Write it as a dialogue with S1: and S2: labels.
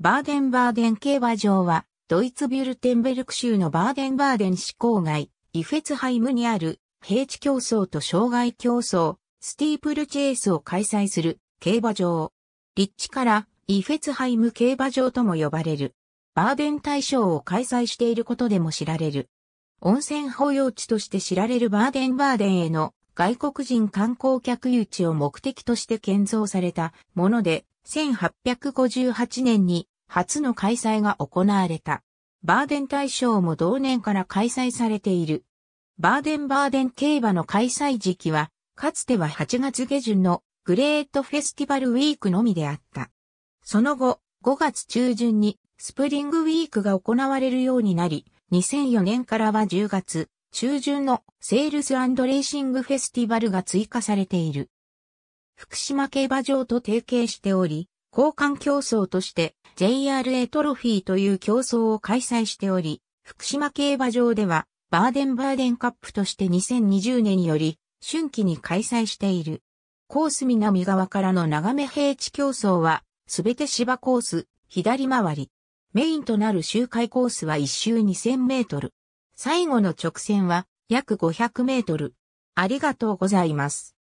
S1: バ
S2: ーデンバーデン競馬場は、ドイツビュルテンベルク州のバーデンバーデン市郊外、イフェツハイムにある、平地競争と障害競争、スティープルチェイスを開催する競馬場。立地からイフェツハイム競馬場とも呼ばれる。バーデン大賞を開催していることでも知られる。温泉保養地として知られるバーデンバーデンへの外国人観光客誘致を目的として建造されたもので、1858年に初の開催が行われた。バーデン大賞も同年から開催されている。バーデンバーデン競馬の開催時期は、かつては8月下旬のグレートフェスティバルウィークのみであった。その後、5月中旬にスプリングウィークが行われるようになり、2004年からは10月中旬のセールスレーシングフェスティバルが追加されている。福島競馬場と提携しており、交換競争として JRA トロフィーという競争を開催しており、福島競馬場ではバーデンバーデンカップとして2020年より春季に開催している。コース南側からの眺め平地競争はすべて芝コース、左回り。メインとなる周回コースは1周2000メートル。最後の直線は約500メートル。ありがとうございます。